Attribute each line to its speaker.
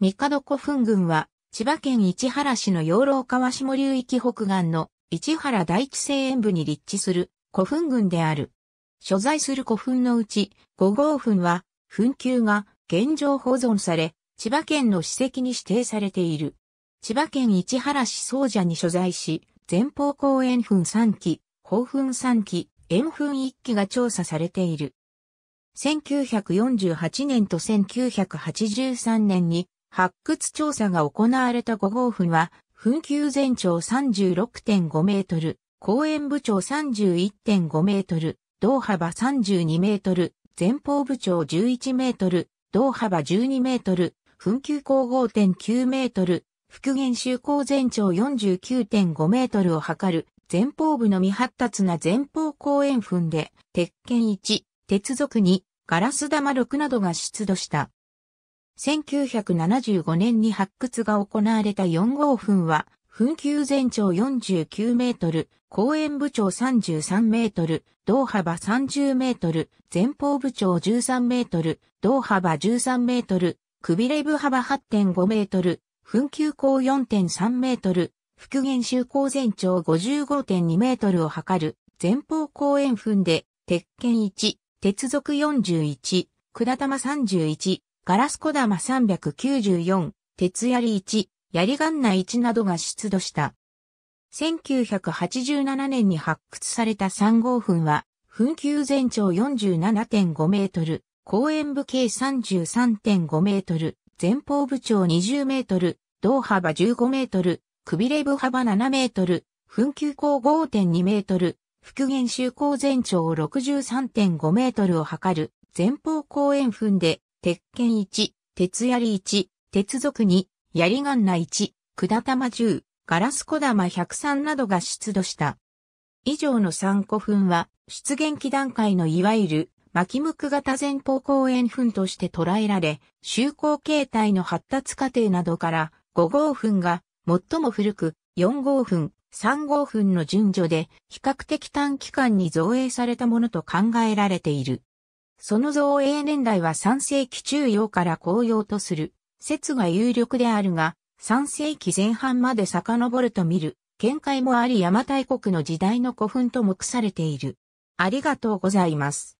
Speaker 1: 三角古墳群は、千葉県市原市の養老川下流域北岸の市原第一西園部に立地する古墳群である。所在する古墳のうち、五号墳は、墳丘が現状保存され、千葉県の史跡に指定されている。千葉県市原市総社に所在し、前方後円墳3基、後墳3基、円墳1基が調査されている。1948年と1983年に発掘調査が行われた5号墳は、墳丘全長36.5メートル、公園部長31.5メートル、道幅32メートル、前方部長11メートル、道幅12メートル、墳丘高5.9メートル、復元周高全長49.5メートルを測る、前方部の未発達な前方公園墳で、鉄拳1、鉄属2、ガラス玉6などが出土した。1975年に発掘が行われた4号墳は、墳丘全長49メートル、公園部長33メートル、道幅30メートル、前方部長13メートル、道幅13メートル、くびれ部幅8.5メートル、墳丘高4.3メートル、復元周高全長55.2メートルを測る、前方公園墳で、鉄拳1、鉄属41、管玉31、ガラス小玉394、鉄槍1、槍ガンナ1などが出土した。1987年に発掘された3号墳は、墳丘全長47.5メートル、公園部径33.5メートル、前方部長20メートル、胴幅15メートル、くびれ部幅7メートル、墳丘高5.2メートル、復元周高全長63.5メートルを測る前方後円墳で鉄拳1、鉄槍1、鉄属2、槍ガンナ1、管玉10、ガラス小玉103などが出土した。以上の3古墳は、出現期段階のいわゆる、巻き向く型前方後円墳として捉えられ、就航形態の発達過程などから、5号墳が最も古く、4号墳、3号墳の順序で、比較的短期間に造営されたものと考えられている。その造営年代は3世紀中央から紅葉とする説が有力であるが、3世紀前半まで遡ると見る見解もあり邪馬台国の時代の古墳と目されている。ありがとうございます。